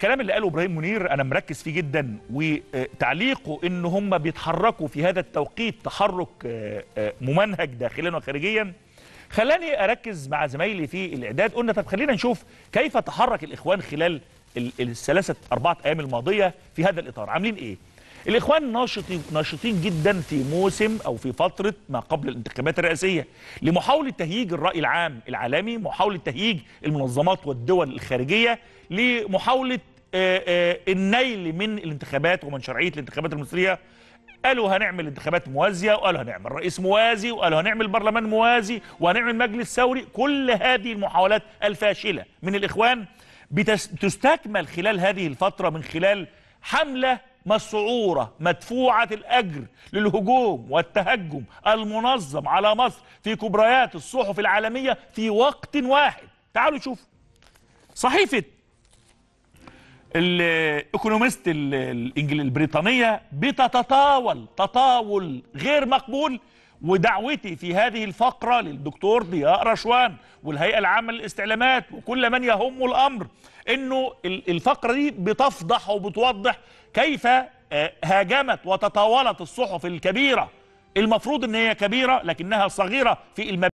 الكلام اللي قاله ابراهيم منير انا مركز فيه جدا وتعليقه ان هم بيتحركوا في هذا التوقيت تحرك آه، آه، ممنهج داخلا وخارجيا خلاني اركز مع زمايلي في الاعداد قلنا طب خلينا نشوف كيف تحرك الاخوان خلال الثلاثه اربعه ايام الماضيه في هذا الاطار عاملين ايه الاخوان ناشطين ناشطين جدا في موسم او في فتره ما قبل الانتخابات الرئاسيه لمحاوله تهييج الراي العام العالمي محاوله تهييج المنظمات والدول الخارجيه لمحاوله آه، آه، النيل من الانتخابات ومن شرعيه الانتخابات المصريه قالوا هنعمل انتخابات موازيه وقالوا هنعمل رئيس موازي وقالوا هنعمل برلمان موازي وهنعمل مجلس ثوري كل هذه المحاولات الفاشله من الاخوان بتستكمل خلال هذه الفتره من خلال حمله مسعورة مدفوعة الأجر للهجوم والتهجم المنظم على مصر في كبريات الصحف العالمية في وقت واحد تعالوا شوفوا صحيفة الايكونومست البريطانيه بتتطاول تطاول غير مقبول ودعوتي في هذه الفقره للدكتور ضياء رشوان والهيئه العامه للاستعلامات وكل من يهم الامر انه الفقره دي بتفضح وبتوضح كيف آه، هاجمت وتطاولت الصحف الكبيره المفروض ان هي كبيره لكنها صغيره في المبادئ